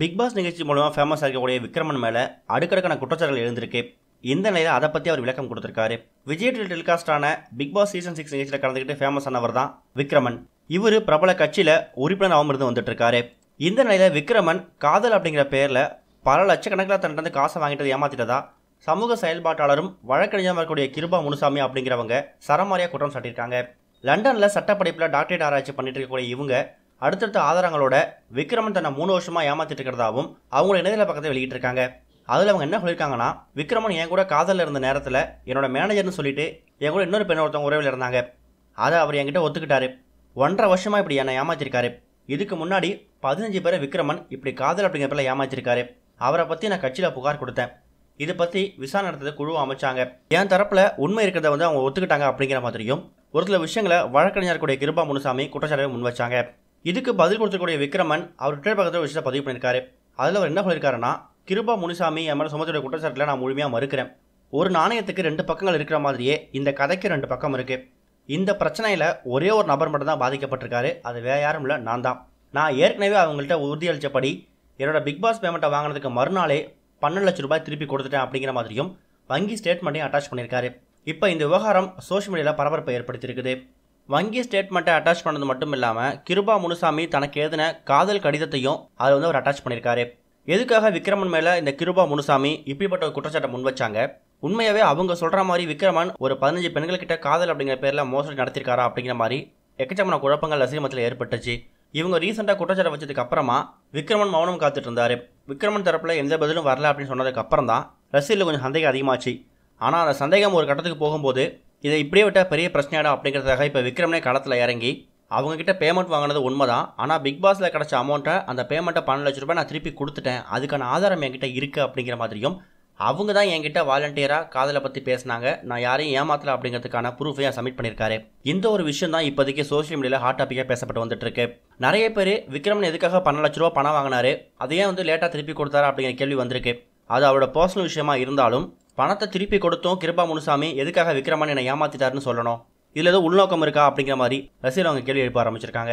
big pass நிகழ்ச்சி மூலமாக famous ஆகக்கூடிய விக்ரமன் மேலே அடுக்கடுக்கான குற்றச்சாட்டுகள் எழுந்திருக்கு இந்த நிலையில் அதை பற்றி அவர் விளக்கம் கொடுத்துருக்காரு விஜய் டெலிகாஸ்டான பிக் பாஸ் சீசன் சிக்ஸ் நிகழ்ச்சியில் கலந்துக்கிட்டு ஃபேமஸ் ஆனவர் தான் விக்ரமன் இவர் பிரபல கட்சியில் உறுப்பினராகவும் இருந்து வந்துட்டுருக்காரு இந்த நிலையில் விக்ரமன் காதல் அப்படிங்கிற பேரில் பல லட்சக்கணக்கில் தன்னிட்ட காசை வாங்கிட்டு ஏமாத்திட்டதா சமூக செயல்பாட்டாளரும் வழக்கறிஞராக இருக்கக்கூடிய கிருபா முனுசாமி அப்படிங்கிறவங்க சரமாரியாக குற்றம் சாட்டியிருக்காங்க லண்டனில் சட்டப்படிப்பில் டாக்டரேட் ஆராய்ச்சி பண்ணிட்டு இருக்கக்கூடிய இவங்க அடுத்தடுத்த ஆதாரங்களோட விக்ரமன் தன்னை மூணு வருஷமா ஏமாத்திட்டு இருக்கிறதாவும் அவங்களோட இணையதள பக்கத்தை வெளியிட்டிருக்காங்க அதில் அவங்க என்ன சொல்லியிருக்காங்கன்னா விக்ரமன் என் கூட காதலில் இருந்த நேரத்தில் என்னோட மேனேஜர்னு சொல்லிட்டு என் கூட இன்னொரு பெண் ஒருத்தவங்க உறவில் இருந்தாங்க அதை அவர் என்கிட்ட ஒத்துக்கிட்டாரு ஒன்றரை வருஷமாக இப்படி என்னை ஏமாத்திருக்காரு இதுக்கு முன்னாடி பதினஞ்சு பேரை விக்ரமன் இப்படி காதல் அப்படிங்கிற பேரில் ஏமாத்திருக்காரு அவரை பற்றி நான் கட்சியில் புகார் கொடுத்தேன் இதை பற்றி விசாரணை நடத்தது குழு அமைச்சாங்க என் தரப்பில் உண்மை இருக்கிறத வந்து அவங்க ஒத்துக்கிட்டாங்க அப்படிங்கிற மாதிரியும் ஒரு சில விஷயங்களை வழக்கறிஞர் கூடிய கிருபா முனுசாமி குற்றச்சாட்டை முன் வச்சாங்க இதுக்கு பதில் கொடுத்துக்கூடிய விக்ரமன் அவர் ட்விட்டர் பக்கத்தில் விஷயத்தை பதிவு பண்ணியிருக்காரு அதில் அவர் என்ன சொல்லியிருக்காருன்னா கிருபா முனிசாமி என் மேலே சுமத்துடைய குற்றச்சாட்டில் நான் முழுமையாக மறுக்கிறேன் ஒரு நாணயத்துக்கு ரெண்டு பக்கங்கள் இருக்கிற மாதிரியே இந்த கதைக்கு ரெண்டு பக்கம் இருக்குது இந்த பிரச்சனையில் ஒரே ஒரு நபர் மட்டும் தான் பாதிக்கப்பட்டிருக்காரு அது வேற யாரும் இல்லை நான் தான் நான் ஏற்கனவே அவங்கள்ட்ட உறுதியளித்தபடி என்னோடய பிக் பாஸ் பேமெண்ட்டை வாங்கினதுக்கு மறுநாளே பன்னெண்டு லட்ச ரூபாய் திருப்பி கொடுத்துட்டேன் அப்படிங்கிற மாதிரியும் வங்கி ஸ்டேட்மெண்ட்டையும் அட்டாச் பண்ணியிருக்காரு இப்போ இந்த விவகாரம் சோஷியல் மீடியாவில் பரபரப்பை ஏற்படுத்தியிருக்குது வங்கி ஸ்டேட்மெண்ட்டை அட்டாச் பண்ணது மட்டும் இல்லாமல் கிருபா முனுசாமி தனக்கு எழுதின காதல் கடிதத்தையும் அதில் வந்து அவர் அட்டாச் பண்ணியிருக்காரு எதுக்காக விக்ரமன் மேலே இந்த கிருபா முனுசாமி இப்படிப்பட்ட ஒரு குற்றச்சாட்டை முன்வச்சாங்க உண்மையாகவே அவங்க சொல்கிற மாதிரி விக்ரமன் ஒரு பதினஞ்சு பெண்கள்கிட்ட காதல் அப்படிங்கிற பேரில் மோசடி நடத்திருக்காரா அப்படிங்கிற மாதிரி எக்கச்சக்கமான குழப்பங்கள் அசிரமத்தில் ஏற்பட்டுச்சு இவங்க ரீசெண்டாக குற்றச்சாட்டு வச்சதுக்கு அப்புறமா விக்ரமன் மௌனம் காத்துட்டு இருந்தார் விக்ரமன் தரப்பில் எந்த பதிலும் வரல அப்படின்னு சொன்னதுக்கு அப்புறம் தான் ரசிகர்கள் கொஞ்சம் சந்தேகம் அதிகமாச்சு ஆனால் அந்த சந்தேகம் ஒரு கட்டத்துக்கு போகும்போது இதை இப்படியே விட்டால் பெரிய பிரச்சனையாடா அப்படிங்கிறதுக்காக இப்போ விக்ரம்னே களத்தில் இறங்கி அவங்கக்கிட்ட பேமெண்ட் வாங்கினது உண்மை தான் ஆனால் பிக் பாஸில் கிடச்ச அமௌண்ட்டை அந்த பேமெண்ட்டை பன்னெண்டு லட்ச ரூபாய் நான் திருப்பி கொடுத்துட்டேன் அதுக்கான ஆதாரம் என்கிட்ட இருக்குது அப்படிங்கிற மாதிரியும் அவங்க தான் என்கிட்ட வாலண்டியராக காதலை பற்றி பேசினாங்க நான் யாரையும் ஏமாத்தலை அப்படிங்கிறதுக்கான ப்ரூஃபையும் சப்மிட் பண்ணியிருக்காரு இந்த ஒரு விஷயம் தான் இப்போதைக்கு சோஷியல் மீடியாவில் ஹாட் டாப்பிக்காக பேசப்பட்டு வந்துட்டுருக்கு நிறைய பேர் விக்ரமன் எதுக்காக பன்னெண்டு லட்ச ரூபா பணம் வாங்கினாரு அதையே வந்து லேட்டாக திருப்பி கொடுத்தாரு அப்படிங்கிற கேள்வி வந்திருக்கு அது அவரோட பர்சனல் விஷயமா இருந்தாலும் பணத்தை திருப்பி கொடுத்தும் கிருபா முனுசாமி எதுக்காக விக்ரமன் என்னை ஏமாத்திட்டாருன்னு சொல்லணும் இதுல ஏதோ உள்நோக்கம் இருக்கா அப்படிங்கிற மாதிரி ரசிகர் அவங்க கேள்வி எழுப்ப ஆரம்பிச்சிருக்காங்க